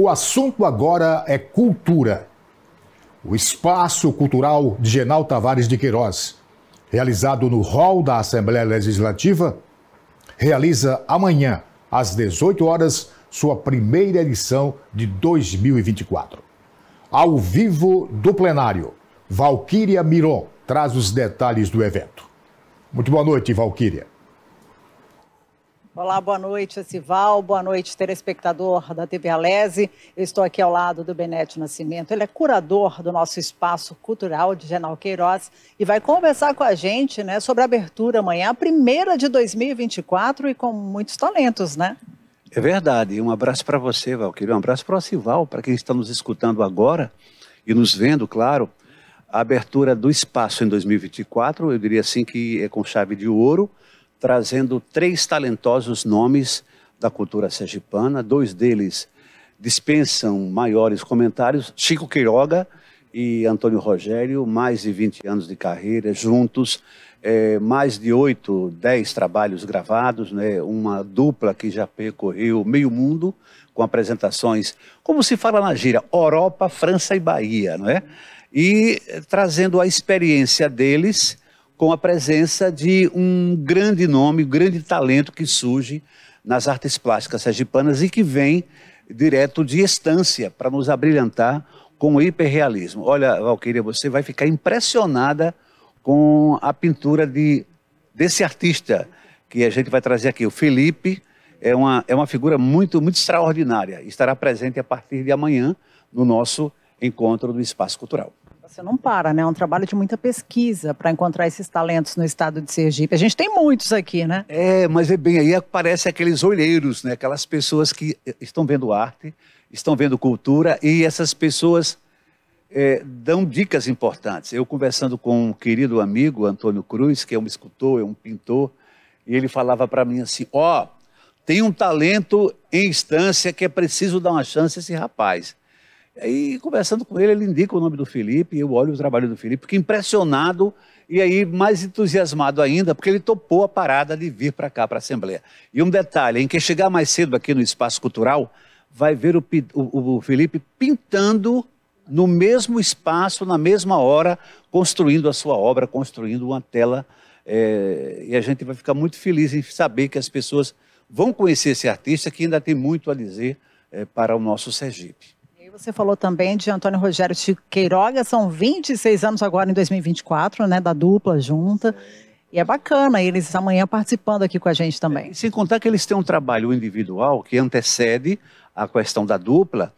O assunto agora é cultura. O Espaço Cultural de Genal Tavares de Queiroz, realizado no hall da Assembleia Legislativa, realiza amanhã, às 18 horas, sua primeira edição de 2024. Ao vivo do plenário, Valquíria Miron traz os detalhes do evento. Muito boa noite, Valquíria. Olá, boa noite, Sival. Boa noite, telespectador da TV Alese. Eu estou aqui ao lado do Benete Nascimento. Ele é curador do nosso espaço cultural de Genal Queiroz e vai conversar com a gente né, sobre a abertura amanhã, a primeira de 2024 e com muitos talentos, né? É verdade. Um abraço para você, Valquírio. Um abraço para o Sival, para quem está nos escutando agora e nos vendo, claro. A abertura do espaço em 2024, eu diria assim que é com chave de ouro trazendo três talentosos nomes da cultura sergipana. Dois deles dispensam maiores comentários: Chico Queiroga e Antônio Rogério, mais de 20 anos de carreira juntos. É, mais de oito, dez trabalhos gravados, né? uma dupla que já percorreu meio mundo com apresentações, como se fala na gira, Europa, França e Bahia, não é? E eh, trazendo a experiência deles com a presença de um grande nome, um grande talento que surge nas artes plásticas sergipanas e que vem direto de estância para nos abrilhantar com o hiperrealismo. Olha, Valquíria, você vai ficar impressionada com a pintura de, desse artista que a gente vai trazer aqui. O Felipe é uma, é uma figura muito, muito extraordinária. Estará presente a partir de amanhã no nosso encontro do Espaço Cultural. Você não para, né? É um trabalho de muita pesquisa para encontrar esses talentos no estado de Sergipe. A gente tem muitos aqui, né? É, mas é bem, aí aparece aqueles olheiros, né? Aquelas pessoas que eh, estão vendo arte, estão vendo cultura e essas pessoas é, dão dicas importantes. Eu conversando com um querido amigo, Antônio Cruz, que é um escultor, é um pintor, e ele falava para mim assim, ó, oh, tem um talento em instância que é preciso dar uma chance a esse rapaz. E conversando com ele, ele indica o nome do Felipe, eu olho o trabalho do Felipe, fiquei impressionado e aí mais entusiasmado ainda, porque ele topou a parada de vir para cá, para a Assembleia. E um detalhe, em quem chegar mais cedo aqui no Espaço Cultural, vai ver o, o, o Felipe pintando no mesmo espaço, na mesma hora, construindo a sua obra, construindo uma tela. É, e a gente vai ficar muito feliz em saber que as pessoas vão conhecer esse artista que ainda tem muito a dizer é, para o nosso Sergipe. Você falou também de Antônio Rogério Chico Queiroga, são 26 anos agora em 2024, né, da dupla junta. E é bacana eles amanhã participando aqui com a gente também. É, sem contar que eles têm um trabalho individual que antecede a questão da dupla.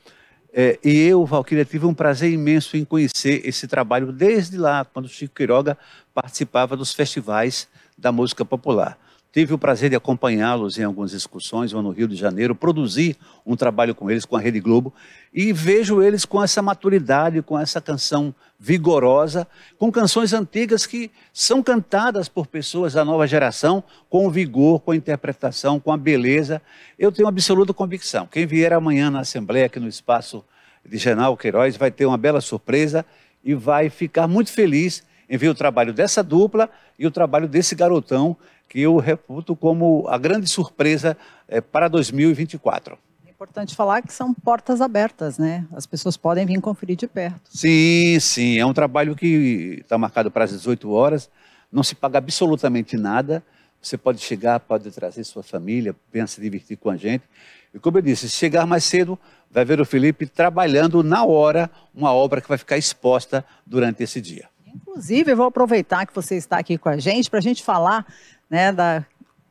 É, e eu, Valquíria, tive um prazer imenso em conhecer esse trabalho desde lá, quando Chico Quiroga participava dos festivais da música popular. Tive o prazer de acompanhá-los em algumas excursões, ou no Rio de Janeiro, produzir um trabalho com eles, com a Rede Globo, e vejo eles com essa maturidade, com essa canção vigorosa, com canções antigas que são cantadas por pessoas da nova geração, com vigor, com interpretação, com a beleza. Eu tenho absoluta convicção. Quem vier amanhã na Assembleia, aqui no espaço de Genal Queiroz, vai ter uma bela surpresa e vai ficar muito feliz em ver o trabalho dessa dupla e o trabalho desse garotão que eu reputo como a grande surpresa é, para 2024. É importante falar que são portas abertas, né? As pessoas podem vir conferir de perto. Sim, sim. É um trabalho que está marcado para as 18 horas, não se paga absolutamente nada. Você pode chegar, pode trazer sua família, pensa se divertir com a gente. E como eu disse, se chegar mais cedo, vai ver o Felipe trabalhando na hora uma obra que vai ficar exposta durante esse dia. Inclusive, eu vou aproveitar que você está aqui com a gente para a gente falar né, da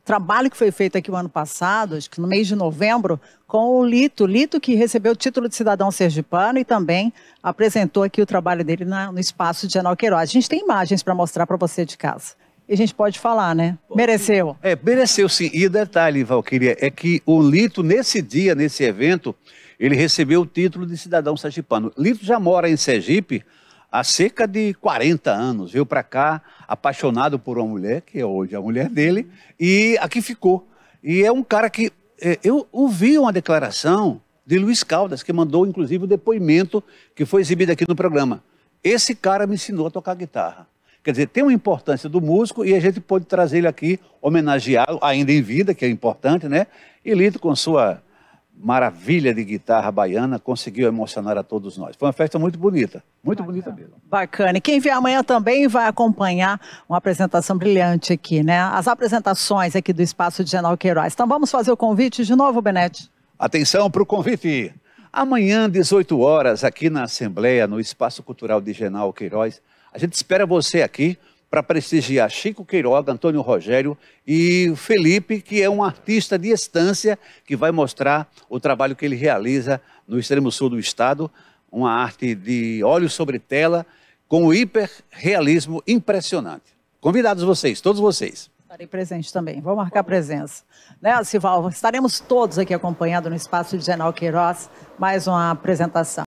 trabalho que foi feito aqui o ano passado, acho que no mês de novembro, com o Lito. Lito que recebeu o título de cidadão sergipano e também apresentou aqui o trabalho dele na, no espaço de Anal Queiroz. A gente tem imagens para mostrar para você de casa. E a gente pode falar, né? Mereceu. É, mereceu sim. E o detalhe, Valquíria, é que o Lito, nesse dia, nesse evento, ele recebeu o título de cidadão sergipano. Lito já mora em Sergipe há cerca de 40 anos, veio para cá apaixonado por uma mulher, que é hoje a mulher dele, e aqui ficou. E é um cara que. É, eu ouvi uma declaração de Luiz Caldas, que mandou inclusive o depoimento que foi exibido aqui no programa. Esse cara me ensinou a tocar guitarra. Quer dizer, tem uma importância do músico e a gente pode trazer ele aqui, homenageá-lo ainda em vida, que é importante, né? E lido com sua maravilha de guitarra baiana, conseguiu emocionar a todos nós. Foi uma festa muito bonita, muito Bacana. bonita mesmo. Bacana. E quem vier amanhã também vai acompanhar uma apresentação brilhante aqui, né? As apresentações aqui do Espaço de Genal Queiroz. Então vamos fazer o convite de novo, Benete. Atenção para o convite. Amanhã, 18 horas, aqui na Assembleia, no Espaço Cultural de Genal Queiroz, a gente espera você aqui para prestigiar Chico Queiroga, Antônio Rogério e Felipe, que é um artista de estância que vai mostrar o trabalho que ele realiza no extremo sul do estado, uma arte de óleo sobre tela com um hiperrealismo impressionante. Convidados vocês, todos vocês. Estarei presente também, vou marcar presença. Né, Sival? Estaremos todos aqui acompanhando no Espaço de Genal Queiroz mais uma apresentação.